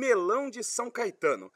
Melão de São Caetano.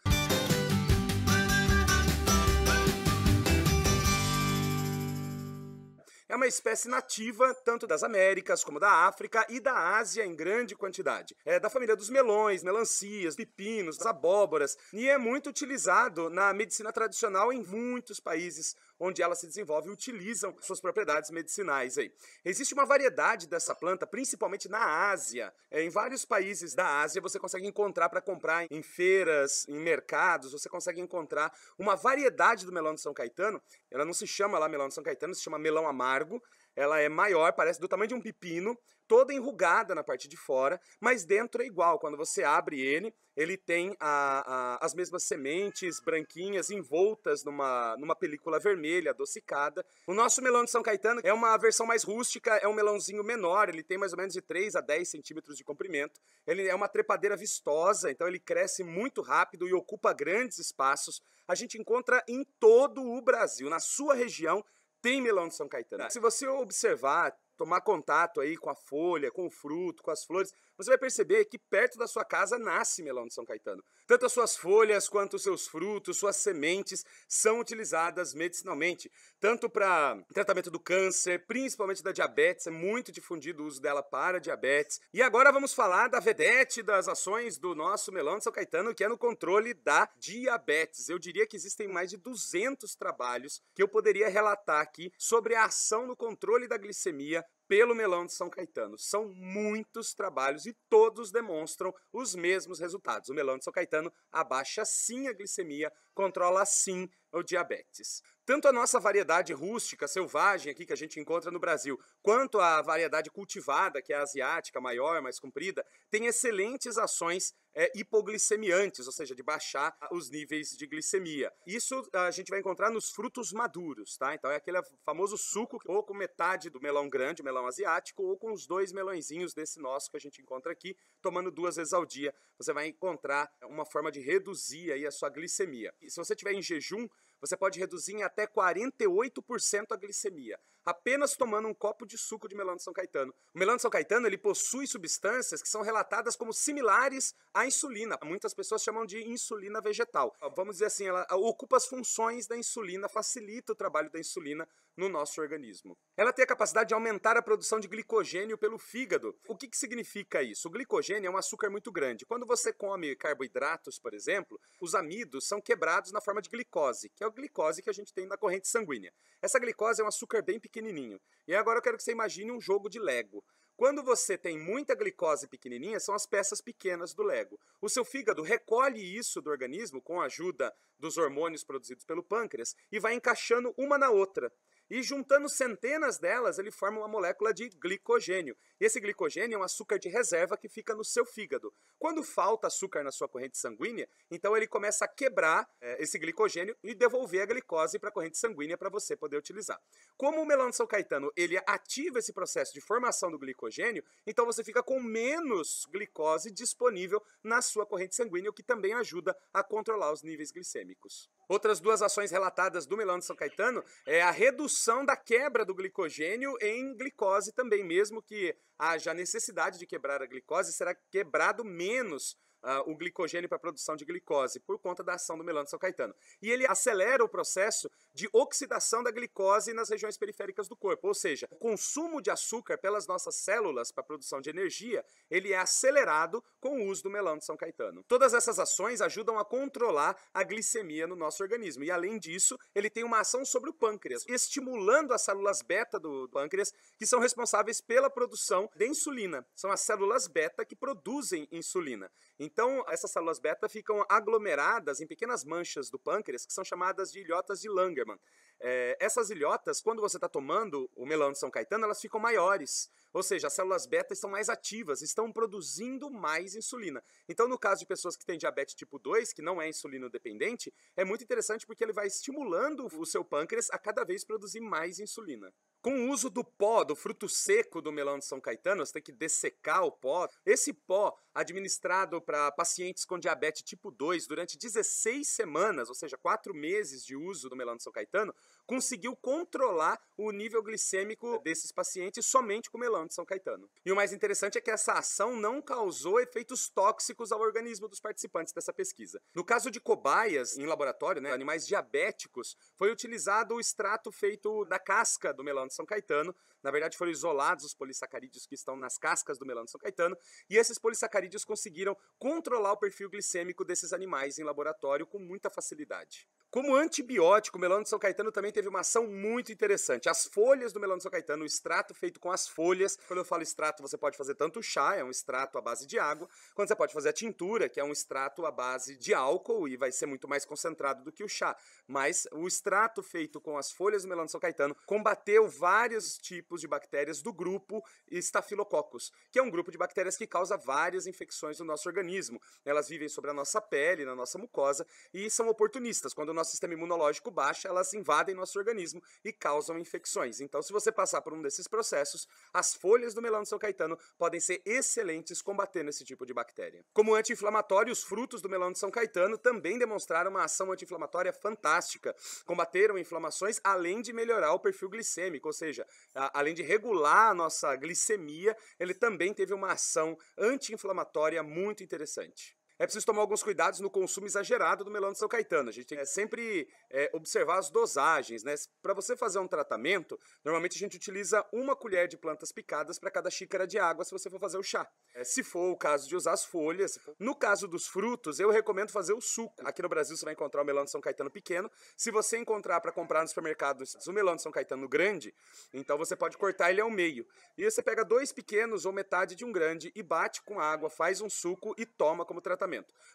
É uma espécie nativa tanto das Américas como da África e da Ásia em grande quantidade. É da família dos melões, melancias, pepinos, abóboras e é muito utilizado na medicina tradicional em muitos países onde ela se desenvolve e utilizam suas propriedades medicinais aí. Existe uma variedade dessa planta, principalmente na Ásia. É, em vários países da Ásia você consegue encontrar para comprar em feiras, em mercados, você consegue encontrar uma variedade do melão de São Caetano. Ela não se chama lá melão de São Caetano, se chama melão amargo ela é maior, parece do tamanho de um pepino, toda enrugada na parte de fora, mas dentro é igual. Quando você abre ele, ele tem a, a, as mesmas sementes branquinhas envoltas numa, numa película vermelha adocicada. O nosso melão de São Caetano é uma versão mais rústica, é um melãozinho menor, ele tem mais ou menos de 3 a 10 centímetros de comprimento. Ele é uma trepadeira vistosa, então ele cresce muito rápido e ocupa grandes espaços. A gente encontra em todo o Brasil, na sua região, tem melão de São Caetano. É. Se você observar, tomar contato aí com a folha, com o fruto, com as flores, você vai perceber que perto da sua casa nasce melão de São Caetano. Tanto as suas folhas quanto os seus frutos, suas sementes são utilizadas medicinalmente, tanto para tratamento do câncer, principalmente da diabetes, é muito difundido o uso dela para diabetes. E agora vamos falar da vedete das ações do nosso melão de São Caetano, que é no controle da diabetes. Eu diria que existem mais de 200 trabalhos que eu poderia relatar aqui sobre a ação no controle da glicemia have pelo Melão de São Caetano. São muitos trabalhos e todos demonstram os mesmos resultados. O Melão de São Caetano abaixa sim a glicemia, controla sim o diabetes. Tanto a nossa variedade rústica, selvagem aqui que a gente encontra no Brasil, quanto a variedade cultivada, que é a asiática, maior, mais comprida, tem excelentes ações é, hipoglicemiantes, ou seja, de baixar os níveis de glicemia. Isso a gente vai encontrar nos frutos maduros, tá? Então é aquele famoso suco, pouco metade do melão grande, melão melão asiático ou com os dois melõezinhos desse nosso que a gente encontra aqui, tomando duas vezes ao dia. Você vai encontrar uma forma de reduzir aí a sua glicemia. E se você tiver em jejum, você pode reduzir em até 48% a glicemia, apenas tomando um copo de suco de melão de São Caetano. O melão de São Caetano ele possui substâncias que são relatadas como similares à insulina. Muitas pessoas chamam de insulina vegetal. Vamos dizer assim, ela ocupa as funções da insulina, facilita o trabalho da insulina no nosso organismo. Ela tem a capacidade de aumentar a produção de glicogênio pelo fígado. O que, que significa isso? O glicogênio é um açúcar muito grande. Quando você come carboidratos, por exemplo, os amidos são quebrados na forma de glicose, que é o glicose que a gente tem na corrente sanguínea. Essa glicose é um açúcar bem pequenininho. E agora eu quero que você imagine um jogo de Lego. Quando você tem muita glicose pequenininha, são as peças pequenas do Lego. O seu fígado recolhe isso do organismo com a ajuda dos hormônios produzidos pelo pâncreas e vai encaixando uma na outra. E juntando centenas delas, ele forma uma molécula de glicogênio. Esse glicogênio é um açúcar de reserva que fica no seu fígado. Quando falta açúcar na sua corrente sanguínea, então ele começa a quebrar é, esse glicogênio e devolver a glicose para a corrente sanguínea para você poder utilizar. Como o melão de São Caetano ele ativa esse processo de formação do glicogênio, então você fica com menos glicose disponível na sua corrente sanguínea, o que também ajuda a controlar os níveis glicêmicos. Outras duas ações relatadas do melão de São Caetano é a redução função da quebra do glicogênio em glicose também, mesmo que haja necessidade de quebrar a glicose, será quebrado menos uh, ah, o glicogênio para a produção de glicose, por conta da ação do melano São Caetano. E ele acelera o processo de oxidação da glicose nas regiões periféricas do corpo, ou seja, o consumo de açúcar pelas nossas células para a produção de energia, ele é acelerado com o uso do melano São Caetano. Todas essas ações ajudam a controlar a glicemia no nosso organismo, e além disso, ele tem uma ação sobre o pâncreas, estimulando as células beta do pâncreas, que são responsáveis pela produção de insulina. São as células beta que produzem insulina. Então, então, essas células beta ficam aglomeradas em pequenas manchas do pâncreas, que são chamadas de ilhotas de Langerman. É, essas ilhotas, quando você está tomando o melão de São Caetano, elas ficam maiores. Ou seja, as células beta estão mais ativas, estão produzindo mais insulina. Então, no caso de pessoas que têm diabetes tipo 2, que não é insulino dependente, é muito interessante porque ele vai estimulando o seu pâncreas a cada vez produzir mais insulina. Com o uso do pó, do fruto seco do melão de São Caetano, você tem que dessecar o pó. Esse pó, administrado para pacientes com diabetes tipo 2 durante 16 semanas, ou seja, 4 meses de uso do melão de São Caetano, conseguiu controlar o nível glicêmico desses pacientes somente com melão de São Caetano. E o mais interessante é que essa ação não causou efeitos tóxicos ao organismo dos participantes dessa pesquisa. No caso de cobaias em laboratório, né, animais diabéticos, foi utilizado o extrato feito da casca do melão de São Caetano. Na verdade, foram isolados os polissacarídeos que estão nas cascas do melão de São Caetano, e esses polissacarídeos conseguiram controlar o perfil glicêmico desses animais em laboratório com muita facilidade. Como antibiótico, o melão de São Caetano também teve uma ação muito interessante. As folhas do melão de São Caetano, o extrato feito com as folhas. Quando eu falo extrato, você pode fazer tanto o chá, é um extrato à base de água, quando você pode fazer a tintura, que é um extrato à base de álcool e vai ser muito mais concentrado do que o chá. Mas o extrato feito com as folhas do melão de São Caetano combateu vários tipos de bactérias do grupo Staphylococcus, que é um grupo de bactérias que causa várias infecções no nosso organismo. Elas vivem sobre a nossa pele, na nossa mucosa e são oportunistas. Quando nós nosso sistema imunológico baixa, elas invadem nosso organismo e causam infecções. Então, se você passar por um desses processos, as folhas do melão de São Caetano podem ser excelentes combatendo esse tipo de bactéria. Como anti-inflamatório, os frutos do melão de São Caetano também demonstraram uma ação anti-inflamatória fantástica. Combateram inflamações além de melhorar o perfil glicêmico, ou seja, além de regular a nossa glicemia, ele também teve uma ação anti-inflamatória muito interessante. É preciso tomar alguns cuidados no consumo exagerado do melão de São Caetano. A gente tem que sempre é, observar as dosagens, né? Para você fazer um tratamento, normalmente a gente utiliza uma colher de plantas picadas para cada xícara de água se você for fazer o chá. É, se for o caso de usar as folhas, no caso dos frutos, eu recomendo fazer o suco. Aqui no Brasil você vai encontrar o melão de São Caetano pequeno. Se você encontrar para comprar nos supermercados o melão de São Caetano grande, então você pode cortar ele ao meio. E aí você pega dois pequenos ou metade de um grande e bate com água, faz um suco e toma como tratamento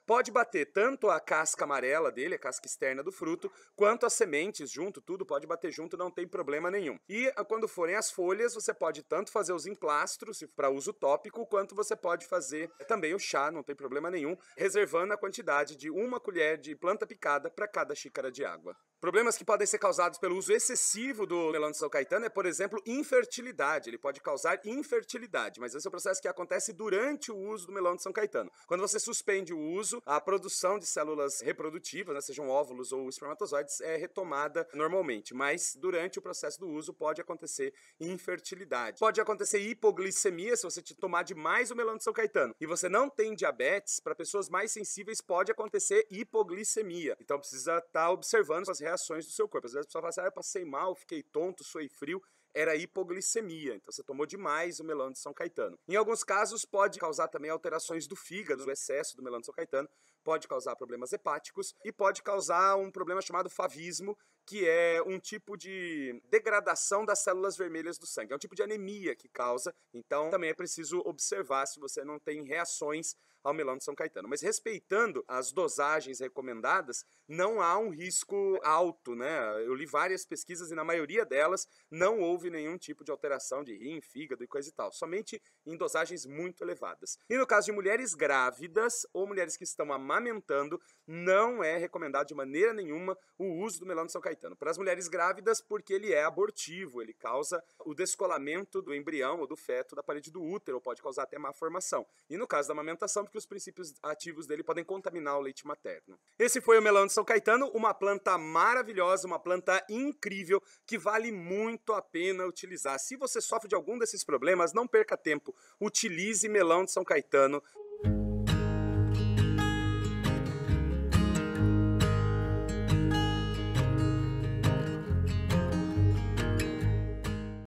Pode bater tanto a casca amarela dele, a casca externa do fruto, quanto as sementes junto, tudo pode bater junto, não tem problema nenhum. E ah, quando forem as folhas, você pode tanto fazer os emplastros para uso tópico, quanto você pode fazer também o chá, não tem problema nenhum, reservando a quantidade de uma colher de planta picada para cada xícara de água. Problemas que podem ser causados pelo uso excessivo do melão de São Caetano é, por exemplo, infertilidade. Ele pode causar infertilidade, mas esse é um processo que acontece durante o uso do melão de São Caetano. Quando você suspende suspende o uso, a produção de células reprodutivas, né, sejam óvulos ou espermatozoides, é retomada normalmente, mas durante o processo do uso pode acontecer infertilidade. Pode acontecer hipoglicemia se você tomar demais o melão de São Caetano e você não tem diabetes, para pessoas mais sensíveis pode acontecer hipoglicemia. Então precisa estar tá observando as reações do seu corpo. Às vezes a pessoa fala assim, ah, eu passei mal, fiquei tonto, suei frio era hipoglicemia, então você tomou demais o melão de São Caetano. Em alguns casos, pode causar também alterações do fígado, o excesso do melão de São Caetano, pode causar problemas hepáticos e pode causar um problema chamado favismo, que é um tipo de degradação das células vermelhas do sangue. É um tipo de anemia que causa, então também é preciso observar se você não tem reações ao melão de São Caetano. Mas respeitando as dosagens recomendadas, não há um risco alto, né? Eu li várias pesquisas e na maioria delas não houve nenhum tipo de alteração de rim, fígado e coisa e tal, somente em dosagens muito elevadas. E no caso de mulheres grávidas ou mulheres que estão há mais amamentando, não é recomendado de maneira nenhuma o uso do melão de São Caetano. Para as mulheres grávidas, porque ele é abortivo, ele causa o descolamento do embrião ou do feto da parede do útero, pode causar até má formação. E no caso da amamentação, porque os princípios ativos dele podem contaminar o leite materno. Esse foi o melão de São Caetano, uma planta maravilhosa, uma planta incrível que vale muito a pena utilizar. Se você sofre de algum desses problemas, não perca tempo. Utilize melão de São Caetano.